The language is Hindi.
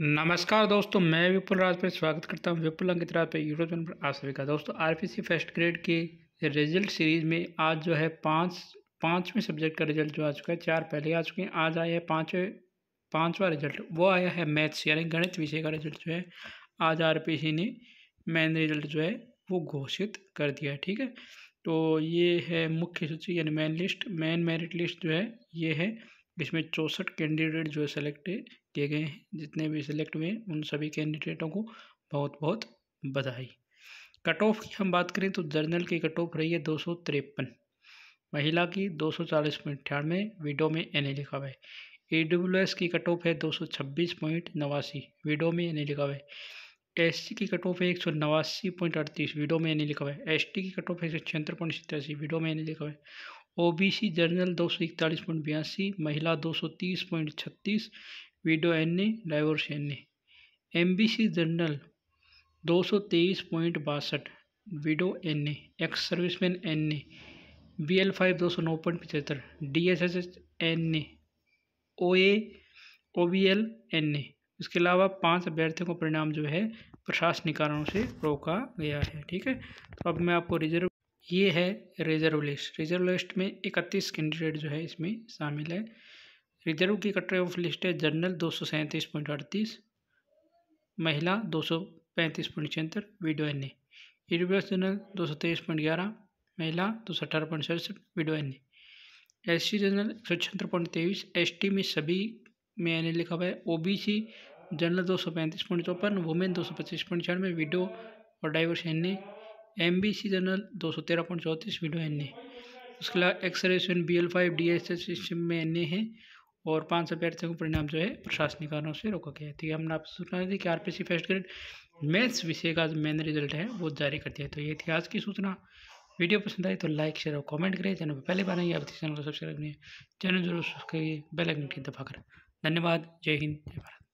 नमस्कार दोस्तों मैं विपुल राज पर स्वागत करता हूं विपुल अंकित राज पर यूट्यूब चैनल पर आप सभी का दोस्तों आरपीसी फर्स्ट ग्रेड के रिजल्ट सीरीज में आज जो है पाँच पाँचवें सब्जेक्ट का रिजल्ट जो आ चुका है चार पहले आ चुके हैं आज आया है पाँचवें पाँचवा रिजल्ट वो आया है मैथ्स यानी गणित विषय का रिजल्ट जो है आज आर ने मैन रिजल्ट जो है वो घोषित कर दिया है ठीक है तो ये है मुख्य सूची यानी main list main merit list जो है ये है इसमें चौंसठ कैंडिडेट जो है सेलेक्ट किए गए हैं जितने भी सिलेक्ट हुए उन सभी कैंडिडेटों को बहुत बहुत बधाई कट ऑफ की हम बात करें तो जर्नल की कट ऑफ रही है दो महिला की दो सौ चालीस पॉइंट अठानवे विडो में एन ए लिखा हुआ है ए डब्ल्यू एस की कट ऑफ है दो सौ छब्बीस पॉइंट नवासी विडो में एन ए लिखा हुआ है एस सी की कट ऑफ है एक सौ नवासी पॉइंट अड़तीस विडो में एन ए लिखा हुआ है एस टी की कट ऑफ है एक सौ छिहत्तर पॉइंट सतासी विडो में एन ए लिखा हुआ है ओ बी सी जर्नल दो सौ इकतालीस पॉइंट बयासी महिला दो सौ तीस पॉइंट छत्तीस एन ए डाइवोर्स एन्नी एम बी सी जनरल दो सौ तेईस पॉइंट बासठ widow N ex serviceman A B L five दो सौ नौ पॉइंट पचहत्तर डी एस एस एच एन्नी O A O B L A इसके अलावा पांच अभ्यर्थियों का परिणाम जो है प्रशासनिक कारणों से रोका गया है ठीक है तो अब मैं आपको रिजर्व ये है रिजर्व लिस्ट रिजर्व लिस्ट में इकतीस कैंडिडेट जो है इसमें शामिल है रिजर्व की कट ऑफ लिस्ट है जनरल दो सौ सैंतीस पॉइंट अड़तीस महिला दो सौ पैंतीस पॉइंट छिहत्तर widow N A universe general दो सौ तेईस पॉइंट ग्यारह महिला दो सौ अठारह पॉइंट सड़सठ widow N A S C general एक सौ छिहत्तर पॉइंट तेईस एस टी में सभी में एन ए लिखा हुआ है ओ बी सी जनरल दो सौ पैंतीस पॉइंट चौपन वुमेन दो सौ पच्चीस पॉइंट छियानवे विडो और divorce N A M B C general दो सौ तेरह पॉइंट चौंतीस विडो एन ए उसके अलावा एक्सरेशन B L five D S S system में एन ए है और पाँच सौ अभ्यर्थियों को परिणाम जो है प्रशासनिक कारणों से रोका गया ठीक है हमने आपसे सूचना दी कि R P C first grade maths विषय का जो मेन रिजल्ट है वो जारी कर दिया तो ये थी आज की सूचना वीडियो पसंद आई तो लाइक शेयर और कमेंट करें चैनल पर पहले बार आइए आप चैनल को सब्सक्राइब नहीं चैनल जरूर सब्सक्राइब बेल आइकन की दबाकर धन्यवाद जय हिंद जय भारत